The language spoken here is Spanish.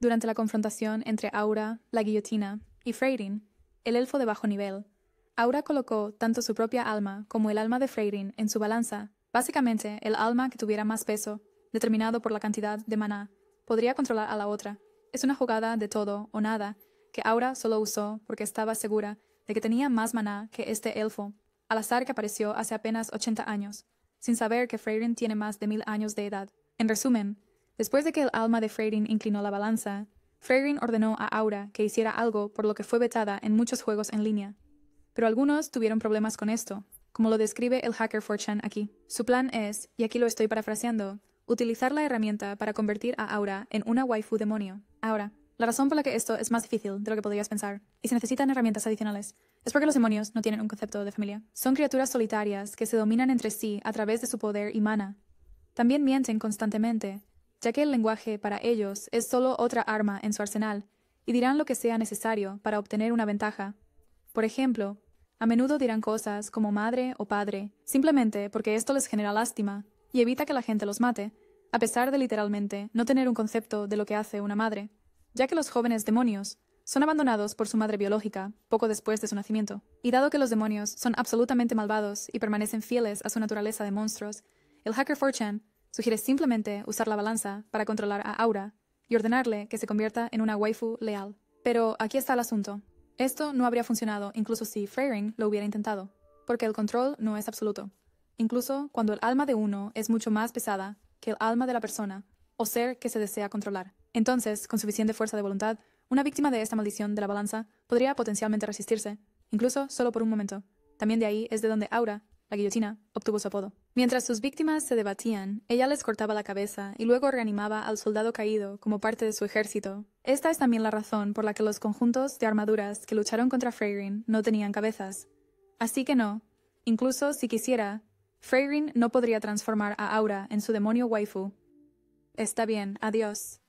durante la confrontación entre Aura, la guillotina, y Freyrin, el elfo de bajo nivel. Aura colocó tanto su propia alma como el alma de Freyrin en su balanza. Básicamente, el alma que tuviera más peso, determinado por la cantidad de maná, podría controlar a la otra. Es una jugada de todo o nada, que Aura solo usó porque estaba segura de que tenía más maná que este elfo, al azar que apareció hace apenas 80 años, sin saber que Freyrin tiene más de mil años de edad. En resumen, Después de que el alma de Freyrin inclinó la balanza, Freyrin ordenó a Aura que hiciera algo por lo que fue vetada en muchos juegos en línea. Pero algunos tuvieron problemas con esto, como lo describe el hacker 4chan aquí. Su plan es, y aquí lo estoy parafraseando, utilizar la herramienta para convertir a Aura en una waifu demonio. Ahora, la razón por la que esto es más difícil de lo que podrías pensar, y se necesitan herramientas adicionales, es porque los demonios no tienen un concepto de familia. Son criaturas solitarias que se dominan entre sí a través de su poder y mana. También mienten constantemente, ya que el lenguaje para ellos es solo otra arma en su arsenal, y dirán lo que sea necesario para obtener una ventaja. Por ejemplo, a menudo dirán cosas como madre o padre, simplemente porque esto les genera lástima y evita que la gente los mate, a pesar de literalmente no tener un concepto de lo que hace una madre, ya que los jóvenes demonios son abandonados por su madre biológica poco después de su nacimiento. Y dado que los demonios son absolutamente malvados y permanecen fieles a su naturaleza de monstruos, el hacker Fortune. Sugiere simplemente usar la balanza para controlar a Aura y ordenarle que se convierta en una waifu leal. Pero aquí está el asunto. Esto no habría funcionado incluso si Freyring lo hubiera intentado, porque el control no es absoluto. Incluso cuando el alma de uno es mucho más pesada que el alma de la persona o ser que se desea controlar. Entonces, con suficiente fuerza de voluntad, una víctima de esta maldición de la balanza podría potencialmente resistirse, incluso solo por un momento. También de ahí es de donde Aura la guillotina, obtuvo su apodo. Mientras sus víctimas se debatían, ella les cortaba la cabeza y luego reanimaba al soldado caído como parte de su ejército. Esta es también la razón por la que los conjuntos de armaduras que lucharon contra Freyrin no tenían cabezas. Así que no, incluso si quisiera, Freyrin no podría transformar a Aura en su demonio waifu. Está bien, adiós.